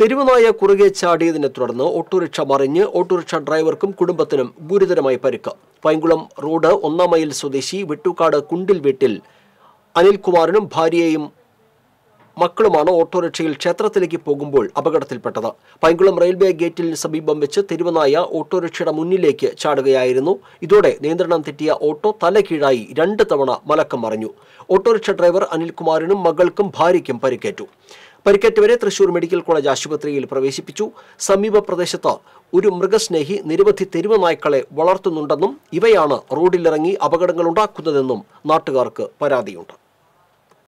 തെരുവുനായ കുറുകെ ചാടിയതിനെ തുടർന്ന് ഓട്ടോറിക്ഷ മറിഞ്ഞ് ഓട്ടോറിക്ഷ ഡ്രൈവർക്കും കുടുംബത്തിനും ഗുരുതരമായി പരിക്ക് പൈങ്കുളം റോഡ് ഒന്നാം മൈൽ സ്വദേശി വെട്ടുകാട് കുണ്ടിൽ വീട്ടിൽ അനിൽകുമാറിനും ഭാര്യയെയും മക്കളുമാണ് ഓട്ടോറിക്ഷയിൽ ക്ഷേത്രത്തിലേക്ക് പോകുമ്പോൾ അപകടത്തിൽപ്പെട്ടത് പൈങ്കുളം റെയിൽവേ ഗേറ്റിൽ സമീപം വെച്ച് തിരുവനായ ഓട്ടോറിക്ഷയുടെ മുന്നിലേക്ക് ചാടുകയായിരുന്നു ഇതോടെ നിയന്ത്രണം തെറ്റിയ ഓട്ടോ തലകീഴായി രണ്ട് തവണ മലക്കം മറിഞ്ഞു ഓട്ടോറിക്ഷ ഡ്രൈവർ അനിൽകുമാറിനും മകൾക്കും ഭാര്യയ്ക്കും പരിക്കേറ്റു പരിക്കേറ്റവരെ തൃശൂർ മെഡിക്കൽ കോളേജ് ആശുപത്രിയിൽ പ്രവേശിപ്പിച്ചു സമീപ പ്രദേശത്ത് ഒരു മൃഗസ്നേഹി നിരവധി തെരുവ് നായ്ക്കളെ വളർത്തുന്നുണ്ടെന്നും ഇവയാണ് റോഡിലിറങ്ങി അപകടങ്ങളുണ്ടാക്കുന്നതെന്നും നാട്ടുകാർക്ക് പരാതിയുണ്ട്